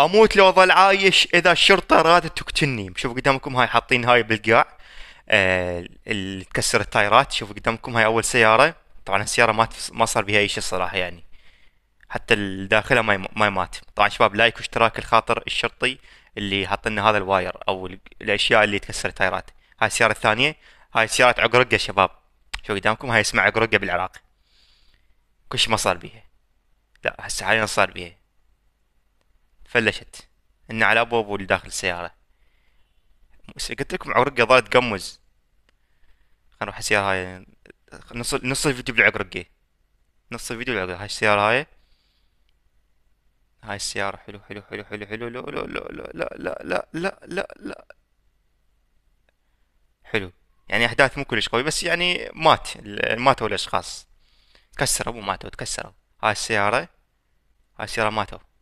اموت لو اظل عايش اذا الشرطه رادت تقتلني شوف قدامكم هاي حاطين هاي بالقاع آه اللي تكسر التايرات شوف قدامكم هاي اول سياره طبعا السياره ما ما صار بها اي شيء الصراحه يعني حتى الداخله ما ما مات طبعا شباب لايك واشتراك الخاطر الشرطي اللي حاط لنا هذا الواير او الاشياء اللي تكسر التايرات هاي السياره الثانيه هاي سياره عقرقه شباب شوف قدامكم هاي اسمها عقرقه بالعراق كل شيء ما صار بيها لا هسه حاليا صار بيها فلشت إن على أبو أبو اللي داخل السيارة قلت لكم عرقة ظلت قمز خلنا نروح السيارة هاي نص نص الفيديو بالعقرقة نص الفيديو بالعقرقة هاي السيارة هاي هاي السيارة حلو حلو حلو حلو حلو لا لا لا لا لا لا لا لا لا حلو يعني أحداث مو كلش قوي بس يعني مات ماتوا الأشخاص تكسروا مو ماتوا تكسروا هاي السيارة هاي السيارة ماتوا